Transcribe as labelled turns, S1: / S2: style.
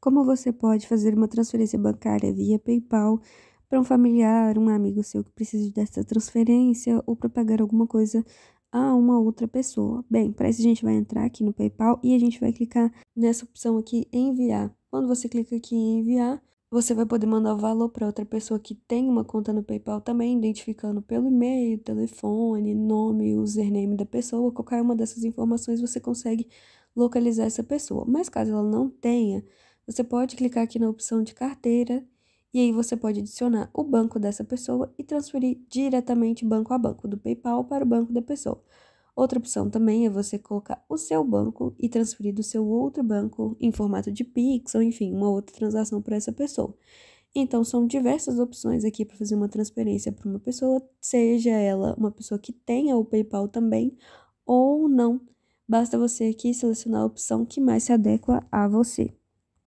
S1: como você pode fazer uma transferência bancária via PayPal para um familiar, um amigo seu que precise dessa transferência ou para pagar alguma coisa a uma outra pessoa. Bem, para isso a gente vai entrar aqui no PayPal e a gente vai clicar nessa opção aqui enviar. Quando você clica aqui em enviar, você vai poder mandar o valor para outra pessoa que tem uma conta no PayPal também, identificando pelo e-mail, telefone, nome, username da pessoa, qualquer uma dessas informações você consegue localizar essa pessoa. Mas caso ela não tenha, você pode clicar aqui na opção de carteira e aí você pode adicionar o banco dessa pessoa e transferir diretamente banco a banco, do PayPal para o banco da pessoa. Outra opção também é você colocar o seu banco e transferir do seu outro banco em formato de Pix ou enfim, uma outra transação para essa pessoa. Então, são diversas opções aqui para fazer uma transferência para uma pessoa, seja ela uma pessoa que tenha o PayPal também ou não. Basta você aqui selecionar a opção que mais se adequa a você.